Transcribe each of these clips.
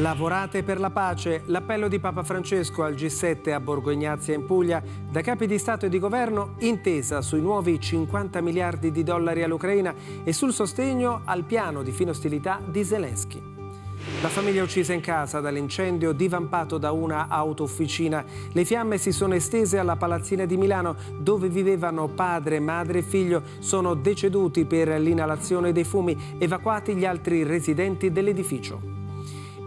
Lavorate per la pace, l'appello di Papa Francesco al G7 a Borgo Ignazia in Puglia, da capi di Stato e di Governo intesa sui nuovi 50 miliardi di dollari all'Ucraina e sul sostegno al piano di fine ostilità di Zelensky. La famiglia uccisa in casa dall'incendio divampato da una auto autofficina. Le fiamme si sono estese alla palazzina di Milano dove vivevano padre, madre e figlio. Sono deceduti per l'inalazione dei fumi, evacuati gli altri residenti dell'edificio.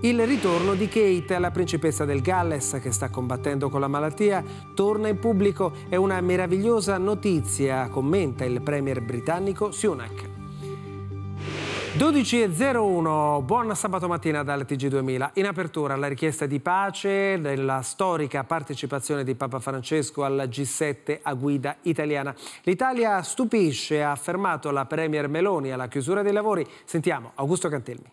Il ritorno di Kate, la principessa del Galles che sta combattendo con la malattia, torna in pubblico. È una meravigliosa notizia, commenta il premier britannico Sunak. 12.01, buon sabato mattina dal TG2000. In apertura la richiesta di pace della storica partecipazione di Papa Francesco alla G7 a guida italiana. L'Italia stupisce, ha affermato la Premier Meloni alla chiusura dei lavori. Sentiamo Augusto Cantelmi.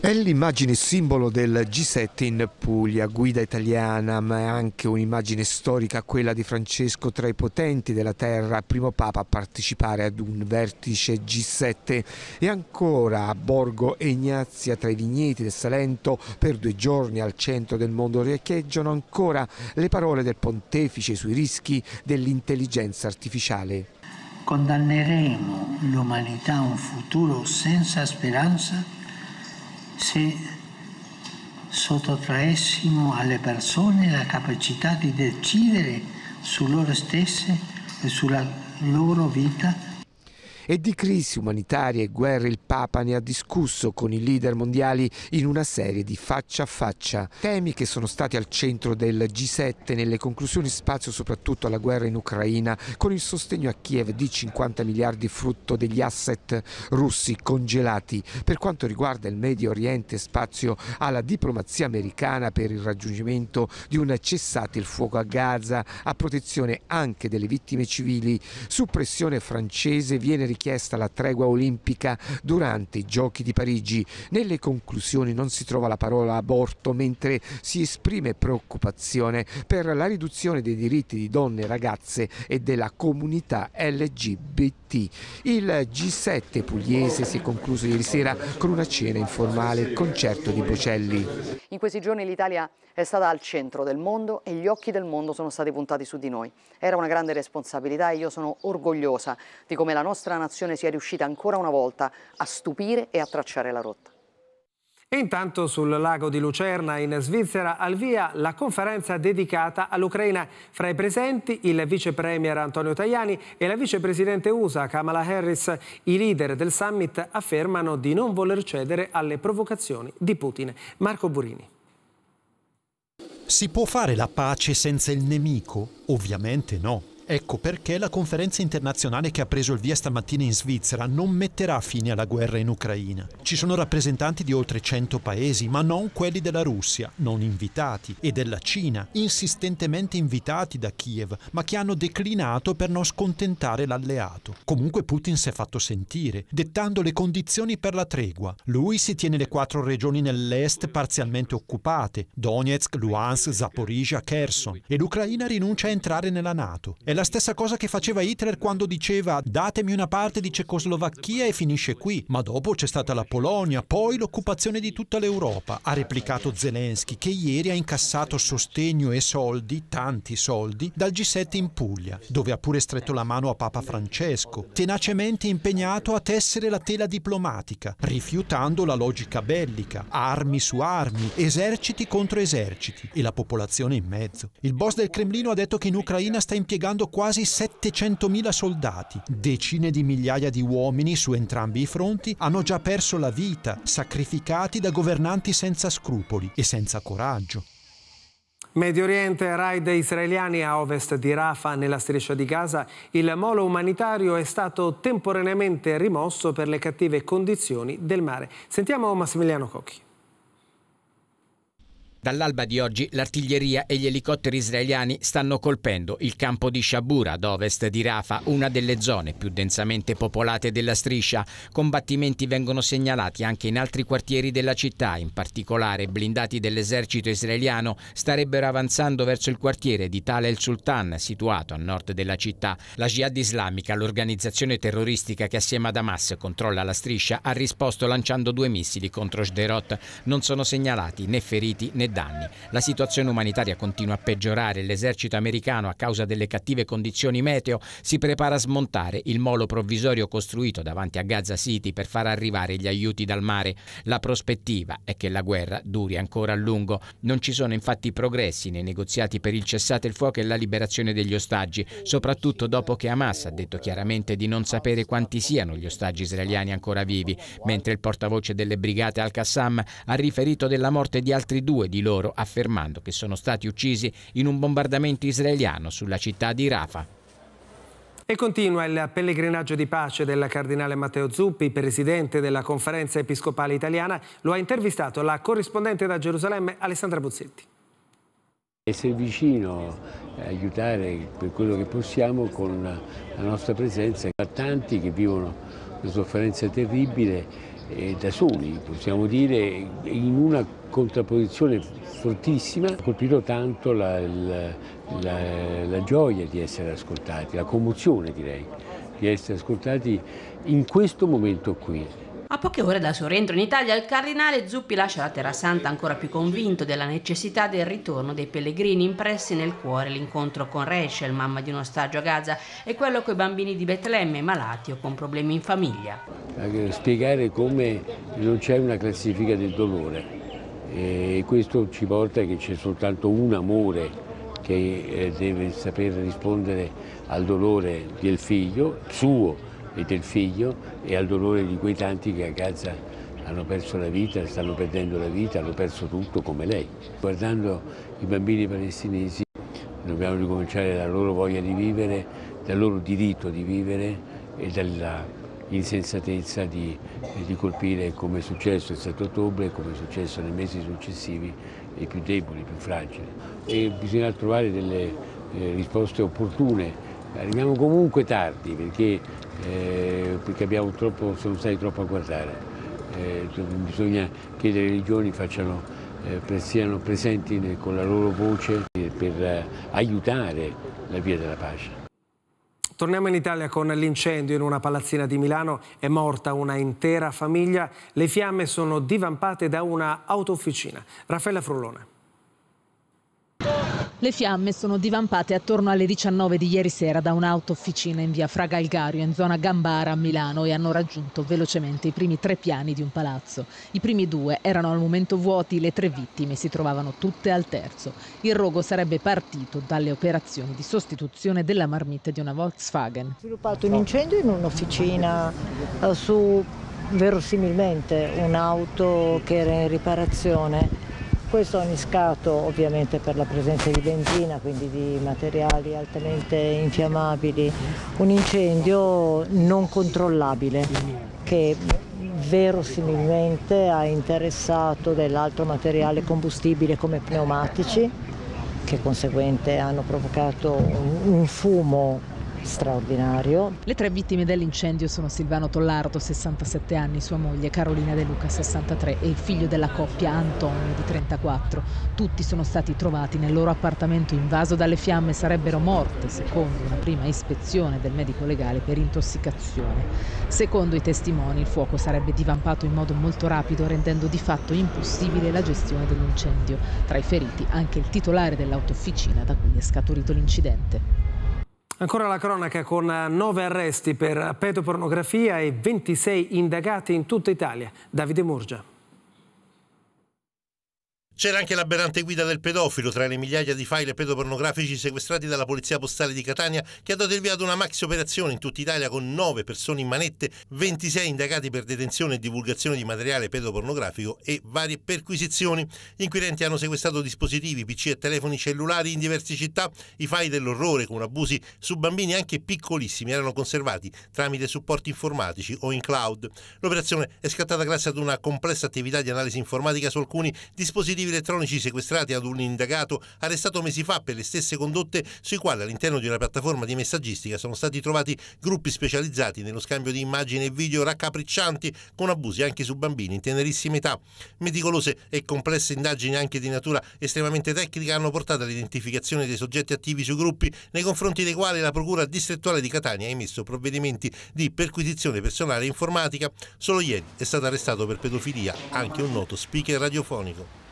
È l'immagine simbolo del G7 in Puglia, guida italiana, ma è anche un'immagine storica, quella di Francesco tra i potenti della terra, primo papa a partecipare ad un vertice G7 e ancora a Borgo e Ignazia tra i vigneti del Salento per due giorni al centro del mondo riecheggiano ancora le parole del pontefice sui rischi dell'intelligenza artificiale. Condanneremo l'umanità a un futuro senza speranza se sottotraessimo alle persone la capacità di decidere su loro stesse e sulla loro vita e di crisi umanitarie e guerre il Papa ne ha discusso con i leader mondiali in una serie di faccia a faccia. Temi che sono stati al centro del G7 nelle conclusioni spazio soprattutto alla guerra in Ucraina, con il sostegno a Kiev di 50 miliardi frutto degli asset russi congelati. Per quanto riguarda il Medio Oriente, spazio alla diplomazia americana per il raggiungimento di un cessate il fuoco a Gaza, a protezione anche delle vittime civili. Su pressione francese viene richiesto richiesta la tregua olimpica durante i Giochi di Parigi. Nelle conclusioni non si trova la parola aborto, mentre si esprime preoccupazione per la riduzione dei diritti di donne, e ragazze e della comunità LGBT. Il G7 pugliese si è concluso ieri sera con una cena informale, il concerto di Bocelli. In questi giorni l'Italia è stata al centro del mondo e gli occhi del mondo sono stati puntati su di noi. Era una grande responsabilità e io sono orgogliosa di come la nostra nazione nazione sia riuscita ancora una volta a stupire e a tracciare la rotta. E intanto sul lago di Lucerna in Svizzera al via la conferenza dedicata all'Ucraina. Fra i presenti il vice premier Antonio Tajani e la vicepresidente USA Kamala Harris. I leader del summit affermano di non voler cedere alle provocazioni di Putin. Marco Burini. Si può fare la pace senza il nemico? Ovviamente no. Ecco perché la conferenza internazionale che ha preso il via stamattina in Svizzera non metterà fine alla guerra in Ucraina. Ci sono rappresentanti di oltre 100 paesi, ma non quelli della Russia, non invitati, e della Cina, insistentemente invitati da Kiev, ma che hanno declinato per non scontentare l'alleato. Comunque Putin si è fatto sentire, dettando le condizioni per la tregua. Lui si tiene le quattro regioni nell'est parzialmente occupate, Donetsk, Luhansk, Zaporizhia, Kherson, e l'Ucraina rinuncia a entrare nella Nato. È la stessa cosa che faceva Hitler quando diceva datemi una parte di Cecoslovacchia e finisce qui, ma dopo c'è stata la Polonia, poi l'occupazione di tutta l'Europa, ha replicato Zelensky che ieri ha incassato sostegno e soldi, tanti soldi, dal G7 in Puglia, dove ha pure stretto la mano a Papa Francesco, tenacemente impegnato a tessere la tela diplomatica, rifiutando la logica bellica, armi su armi, eserciti contro eserciti e la popolazione in mezzo. Il boss del Cremlino ha detto che in Ucraina sta impiegando quasi 700.000 soldati. Decine di migliaia di uomini su entrambi i fronti hanno già perso la vita, sacrificati da governanti senza scrupoli e senza coraggio. Medio Oriente, raid israeliani a ovest di Rafah, nella striscia di Gaza, il molo umanitario è stato temporaneamente rimosso per le cattive condizioni del mare. Sentiamo Massimiliano Cocchi. Dall'alba di oggi l'artiglieria e gli elicotteri israeliani stanno colpendo il campo di Shabura ad ovest di Rafa, una delle zone più densamente popolate della striscia. Combattimenti vengono segnalati anche in altri quartieri della città, in particolare blindati dell'esercito israeliano starebbero avanzando verso il quartiere di Tal el Sultan, situato a nord della città. La Jihad islamica, l'organizzazione terroristica che assieme ad Hamas controlla la striscia, ha risposto lanciando due missili contro Shderot. Non sono segnalati né feriti né danni. La situazione umanitaria continua a peggiorare, l'esercito americano a causa delle cattive condizioni meteo si prepara a smontare il molo provvisorio costruito davanti a Gaza City per far arrivare gli aiuti dal mare. La prospettiva è che la guerra duri ancora a lungo. Non ci sono infatti progressi nei negoziati per il cessate il fuoco e la liberazione degli ostaggi, soprattutto dopo che Hamas ha detto chiaramente di non sapere quanti siano gli ostaggi israeliani ancora vivi, mentre il portavoce delle brigate al-Qassam ha riferito della morte di altri due di di loro affermando che sono stati uccisi in un bombardamento israeliano sulla città di Rafa. E continua il pellegrinaggio di pace del cardinale Matteo Zuppi, presidente della Conferenza Episcopale Italiana. Lo ha intervistato la corrispondente da Gerusalemme Alessandra Buzzetti. Essere vicino, aiutare per quello che possiamo con la nostra presenza a tanti che vivono una sofferenza terribile da soli, possiamo dire, in una contrapposizione fortissima, ha colpito tanto la, la, la, la gioia di essere ascoltati, la commozione direi, di essere ascoltati in questo momento qui. A poche ore dal suo rientro in Italia, il cardinale Zuppi lascia la Terra Santa ancora più convinto della necessità del ritorno dei pellegrini impressi nel cuore l'incontro con Rachel, mamma di un ostaggio a Gaza, e quello con i bambini di Betlemme malati o con problemi in famiglia. Eh, spiegare come non c'è una classifica del dolore e questo ci porta che c'è soltanto un amore che eh, deve saper rispondere al dolore del figlio suo e del figlio e al dolore di quei tanti che a Gaza hanno perso la vita, stanno perdendo la vita, hanno perso tutto come lei. Guardando i bambini palestinesi dobbiamo ricominciare dalla loro voglia di vivere, dal loro diritto di vivere e dall'insensatezza di, di colpire come è successo il 7 ottobre e come è successo nei mesi successivi i più deboli, i più fragili. E bisogna trovare delle eh, risposte opportune Arriviamo comunque tardi perché, eh, perché troppo, sono stati troppo a guardare. Eh, bisogna che le religioni facciano, eh, siano presenti con la loro voce eh, per eh, aiutare la via della pace. Torniamo in Italia con l'incendio in una palazzina di Milano. È morta una intera famiglia. Le fiamme sono divampate da una autofficina. Raffaella Frullone. Le fiamme sono divampate attorno alle 19 di ieri sera da un'autofficina in via Fragalgario, in zona Gambara a Milano, e hanno raggiunto velocemente i primi tre piani di un palazzo. I primi due erano al momento vuoti, le tre vittime si trovavano tutte al terzo. Il rogo sarebbe partito dalle operazioni di sostituzione della marmitta di una Volkswagen. Ho sviluppato un incendio in un'officina eh, su verosimilmente un'auto che era in riparazione questo miscato ovviamente per la presenza di benzina, quindi di materiali altamente infiammabili, un incendio non controllabile che verosimilmente ha interessato dell'altro materiale combustibile come pneumatici che conseguente hanno provocato un fumo straordinario. Le tre vittime dell'incendio sono Silvano Tollardo, 67 anni, sua moglie Carolina De Luca, 63 e il figlio della coppia Antonio, di 34. Tutti sono stati trovati nel loro appartamento invaso dalle fiamme e sarebbero morte, secondo una prima ispezione del medico legale per intossicazione. Secondo i testimoni il fuoco sarebbe divampato in modo molto rapido, rendendo di fatto impossibile la gestione dell'incendio. Tra i feriti anche il titolare dell'autofficina da cui è scaturito l'incidente. Ancora la cronaca con 9 eh, arresti per pedopornografia e 26 indagati in tutta Italia. Davide Murgia. C'era anche l'aberrante guida del pedofilo tra le migliaia di file pedopornografici sequestrati dalla polizia postale di Catania che ha dato il via ad una maxi operazione in tutta Italia con 9 persone in manette, 26 indagati per detenzione e divulgazione di materiale pedopornografico e varie perquisizioni. Gli inquirenti hanno sequestrato dispositivi, pc e telefoni cellulari in diverse città. I file dell'orrore con abusi su bambini anche piccolissimi erano conservati tramite supporti informatici o in cloud. L'operazione è scattata grazie ad una complessa attività di analisi informatica su alcuni dispositivi dispositivi elettronici sequestrati ad un indagato arrestato mesi fa per le stesse condotte sui quali all'interno di una piattaforma di messaggistica sono stati trovati gruppi specializzati nello scambio di immagini e video raccapriccianti con abusi anche su bambini in tenerissima età. Meticolose e complesse indagini anche di natura estremamente tecnica hanno portato all'identificazione dei soggetti attivi sui gruppi nei confronti dei quali la Procura distrettuale di Catania ha emesso provvedimenti di perquisizione personale e informatica. Solo ieri è stato arrestato per pedofilia anche un noto speaker radiofonico.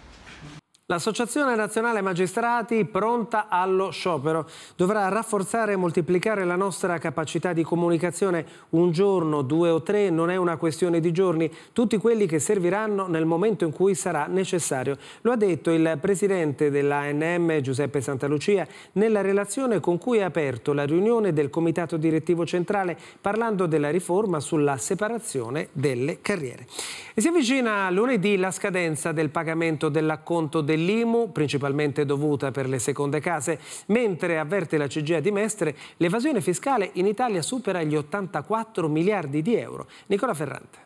L'Associazione Nazionale Magistrati, pronta allo sciopero, dovrà rafforzare e moltiplicare la nostra capacità di comunicazione. Un giorno, due o tre, non è una questione di giorni, tutti quelli che serviranno nel momento in cui sarà necessario. Lo ha detto il presidente dell'ANM, Giuseppe Santalucia, nella relazione con cui ha aperto la riunione del Comitato Direttivo Centrale, parlando della riforma sulla separazione delle carriere. E si avvicina lunedì la scadenza del pagamento dell'acconto del dell'IMU, principalmente dovuta per le seconde case, mentre avverte la CGA di Mestre, l'evasione fiscale in Italia supera gli 84 miliardi di euro. Nicola Ferrante.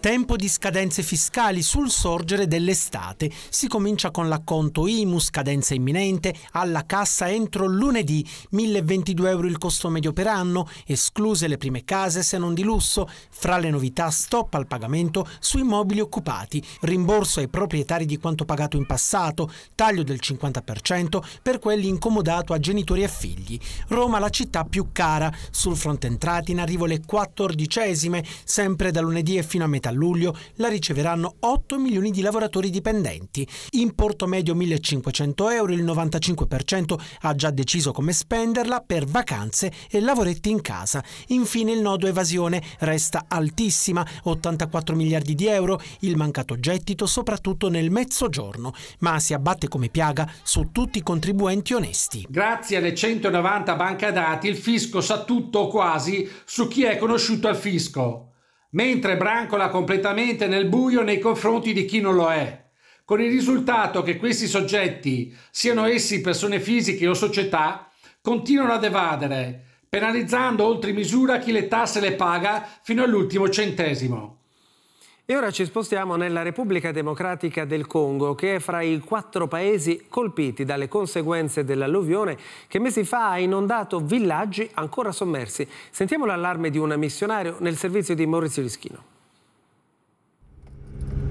Tempo di scadenze fiscali sul sorgere dell'estate. Si comincia con l'acconto IMU, scadenza imminente, alla cassa entro lunedì, 1022 euro il costo medio per anno, escluse le prime case se non di lusso. Fra le novità stop al pagamento sui mobili occupati, rimborso ai proprietari di quanto pagato in passato, taglio del 50% per quelli incomodato a genitori e figli. Roma la città più cara, sul fronte entrati in arrivo le quattordicesime, sempre da lunedì e fino a metà a luglio la riceveranno 8 milioni di lavoratori dipendenti. Importo medio 1.500 euro, il 95% ha già deciso come spenderla per vacanze e lavoretti in casa. Infine il nodo evasione resta altissima, 84 miliardi di euro, il mancato gettito soprattutto nel mezzogiorno, ma si abbatte come piaga su tutti i contribuenti onesti. Grazie alle 190 banche dati il fisco sa tutto o quasi su chi è conosciuto al fisco mentre brancola completamente nel buio nei confronti di chi non lo è, con il risultato che questi soggetti, siano essi persone fisiche o società, continuano ad evadere, penalizzando oltre misura chi le tasse le paga fino all'ultimo centesimo. E ora ci spostiamo nella Repubblica Democratica del Congo, che è fra i quattro paesi colpiti dalle conseguenze dell'alluvione che mesi fa ha inondato villaggi ancora sommersi. Sentiamo l'allarme di un missionario nel servizio di Maurizio Rischino.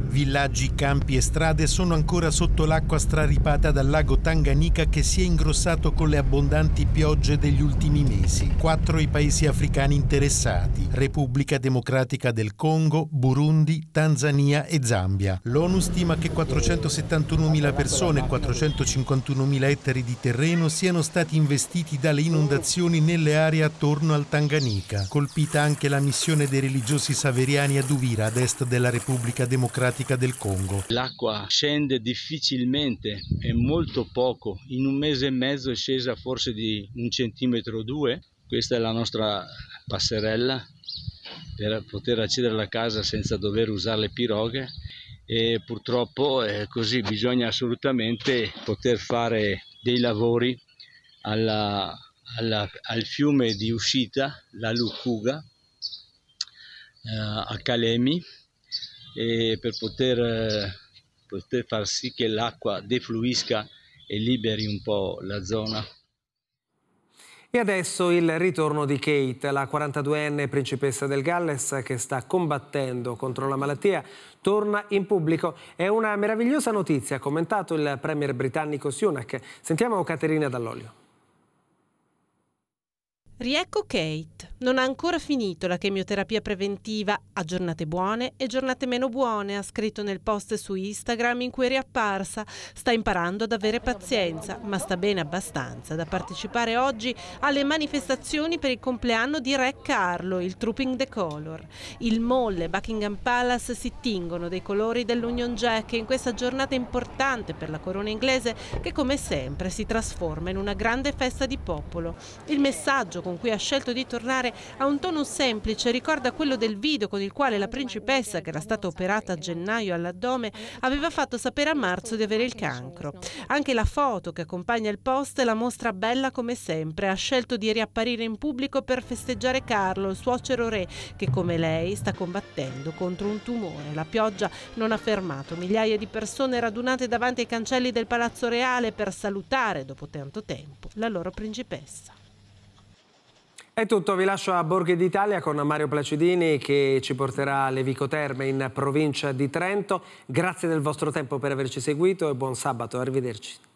Villaggi, campi e strade sono ancora sotto l'acqua straripata dal lago Tanganica che si è ingrossato con le abbondanti piogge degli ultimi mesi. Quattro i paesi africani interessati: Repubblica Democratica del Congo, Burundi, Tanzania e Zambia. L'ONU stima che 471.000 persone e 451.000 ettari di terreno siano stati investiti dalle inondazioni nelle aree attorno al Tanganica. Colpita anche la missione dei religiosi saveriani ad Uvira, ad est della Repubblica Democratica climatica del Congo. L'acqua scende difficilmente, è molto poco, in un mese e mezzo è scesa forse di un centimetro o due. Questa è la nostra passerella per poter accedere alla casa senza dover usare le piroghe e purtroppo è così, bisogna assolutamente poter fare dei lavori alla, alla, al fiume di uscita, la Lucuga, eh, a Calemi, per poter, eh, poter far sì che l'acqua defluisca e liberi un po' la zona. E adesso il ritorno di Kate, la 42enne principessa del Galles che sta combattendo contro la malattia, torna in pubblico. È una meravigliosa notizia, ha commentato il premier britannico Sunak. Sentiamo Caterina Dall'Olio. Riecco Kate non ha ancora finito la chemioterapia preventiva ha giornate buone e giornate meno buone, ha scritto nel post su Instagram in cui è riapparsa. Sta imparando ad avere pazienza, ma sta bene abbastanza da partecipare oggi alle manifestazioni per il compleanno di Re Carlo, il Trooping the Color. Il Molle e Buckingham Palace si tingono dei colori dell'Union Jack in questa giornata importante per la corona inglese che come sempre si trasforma in una grande festa di popolo. Il messaggio con cui ha scelto di tornare particolare ha un tono semplice, ricorda quello del video con il quale la principessa, che era stata operata a gennaio all'addome, aveva fatto sapere a marzo di avere il cancro. Anche la foto che accompagna il post la mostra bella come sempre. Ha scelto di riapparire in pubblico per festeggiare Carlo, il suocero re, che come lei sta combattendo contro un tumore. La pioggia non ha fermato migliaia di persone radunate davanti ai cancelli del Palazzo Reale per salutare, dopo tanto tempo, la loro principessa. È tutto, vi lascio a Borghi d'Italia con Mario Placidini che ci porterà alle Vicoterme in provincia di Trento. Grazie del vostro tempo per averci seguito e buon sabato, arrivederci.